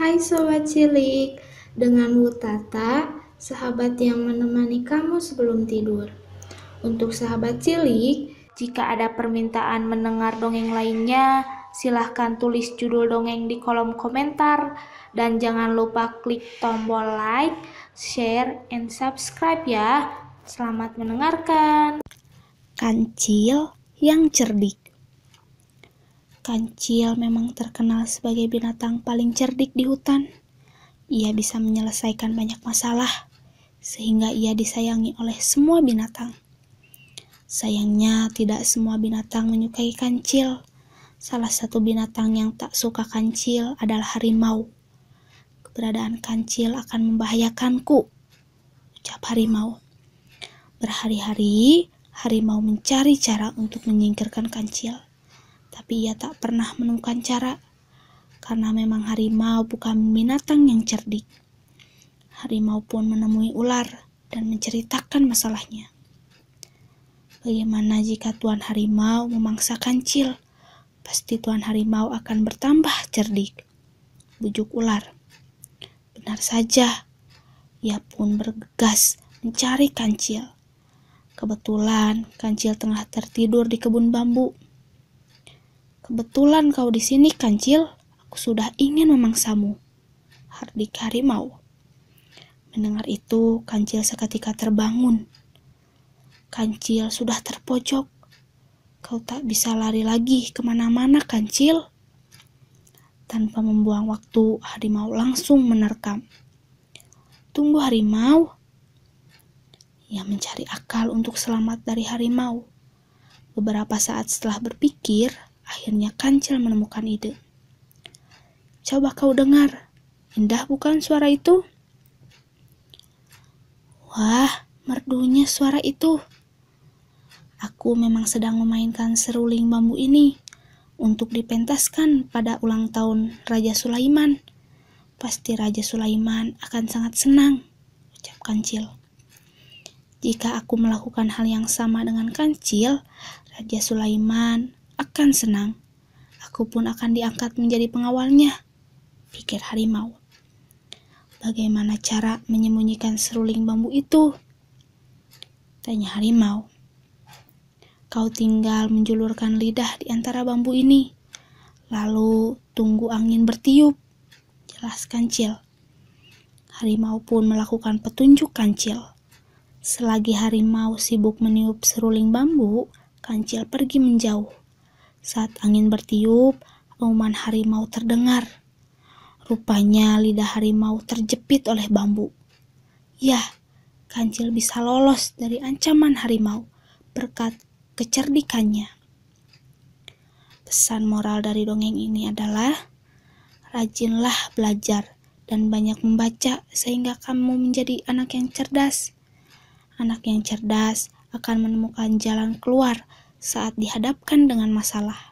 Hai Sobat Cilik, dengan Wutata, sahabat yang menemani kamu sebelum tidur. Untuk sahabat cilik, jika ada permintaan mendengar dongeng lainnya, silahkan tulis judul dongeng di kolom komentar. Dan jangan lupa klik tombol like, share, and subscribe ya. Selamat mendengarkan. Kancil yang cerdik Kancil memang terkenal sebagai binatang paling cerdik di hutan. Ia bisa menyelesaikan banyak masalah, sehingga ia disayangi oleh semua binatang. Sayangnya, tidak semua binatang menyukai kancil. Salah satu binatang yang tak suka kancil adalah harimau. Keberadaan kancil akan membahayakanku, ucap harimau. Berhari-hari, harimau mencari cara untuk menyingkirkan kancil tapi ia tak pernah menemukan cara karena memang harimau bukan binatang yang cerdik. Harimau pun menemui ular dan menceritakan masalahnya. Bagaimana jika Tuan Harimau memangsa kancil, Pasti Tuan Harimau akan bertambah cerdik. Bujuk ular. Benar saja, ia pun bergegas mencari kancil. Kebetulan kancil tengah tertidur di kebun bambu. Kebetulan kau di sini, Kancil. Aku sudah ingin memangsamu. Hardik Harimau. Mendengar itu, Kancil seketika terbangun. Kancil sudah terpojok. Kau tak bisa lari lagi kemana-mana, Kancil. Tanpa membuang waktu, harimau langsung menerkam. Tunggu harimau. Ia mencari akal untuk selamat dari harimau. Beberapa saat setelah berpikir, Akhirnya Kancil menemukan ide. Coba kau dengar, indah bukan suara itu? Wah, merdunya suara itu. Aku memang sedang memainkan seruling bambu ini untuk dipentaskan pada ulang tahun Raja Sulaiman. Pasti Raja Sulaiman akan sangat senang, ucap Kancil. Jika aku melakukan hal yang sama dengan Kancil, Raja Sulaiman akan senang. Aku pun akan diangkat menjadi pengawalnya, pikir harimau. Bagaimana cara menyembunyikan seruling bambu itu? Tanya harimau. Kau tinggal menjulurkan lidah di antara bambu ini, lalu tunggu angin bertiup, jelas kancil. Harimau pun melakukan petunjuk kancil. Selagi harimau sibuk meniup seruling bambu, kancil pergi menjauh. Saat angin bertiup, auman harimau terdengar. Rupanya lidah harimau terjepit oleh bambu. Yah, kancil bisa lolos dari ancaman harimau berkat kecerdikannya. Pesan moral dari dongeng ini adalah rajinlah belajar dan banyak membaca sehingga kamu menjadi anak yang cerdas. Anak yang cerdas akan menemukan jalan keluar saat dihadapkan dengan masalah.